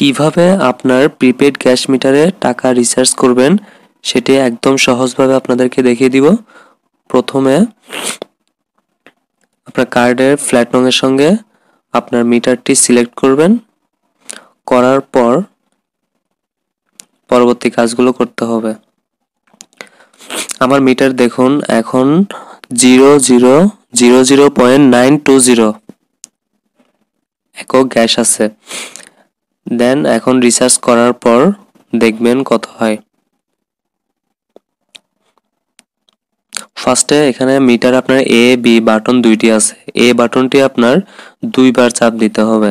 কিভাবে আপনার prepaid gas মিটারে টাকা রিচার্জ করবেন সেটি একদম সহজভাবে আপনাদেরকে দেখিয়ে দিব প্রথমে আপনার কার্ডের ফ্ল্যাট রঙের সঙ্গে আপনার মিটারটি সিলেক্ট করবেন করার পর পরবর্তী কাজগুলো করতে হবে আমার মিটার দেখুন এখন zero zero zero zero point nine two zero একক গ্যাস আছে দেন এখন রিসার্চ করার পর দেখবেন কত হয় ফার্স্টে এখানে মিটার আপনার এ বি বাটন দুইটি আছে এ বাটনটি আপনার দুইবার চাপ দিতে হবে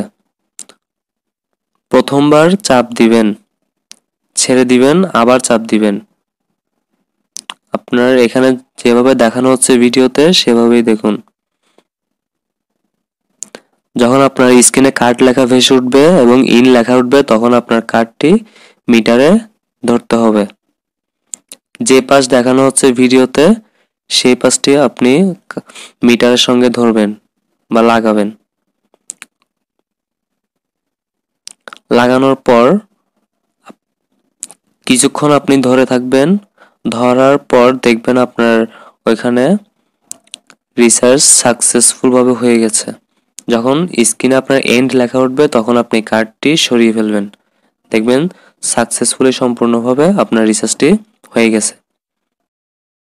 প্রথমবার চাপ দিবেন ছেড়ে দিবেন আবার চাপ দিবেন আপনার এখানে যেভাবে দেখানো হচ্ছে ভিডিওতে সেভাবেই দেখুন যখন আপনার স্ক্রিনে কার্ড লেখা ভেসে উঠবে এবং ইন লেখা উঠবে তখন আপনার কার্ডটি মিটারে ধরতে হবে যে পাশ দেখানো হচ্ছে ভিডিওতে সেই পাশটি আপনি মিটারের সঙ্গে ধরবেন বা লাগাবেন লাগানোর পর কিছুক্ষণ আপনি ধরে থাকবেন ধরার পর দেখবেন আপনার ওইখানে রিসার্চ সাকসেসফুলভাবে হয়ে গেছে যখন স্ক্রিনে আপনার এন্ড লেখা উঠবে তখন আপনি কার্ডটি সরিয়ে ফেলবেন দেখবেন সাকসেসফুলি সম্পূর্ণভাবে আপনার রিসার্চটি হয়ে গেছে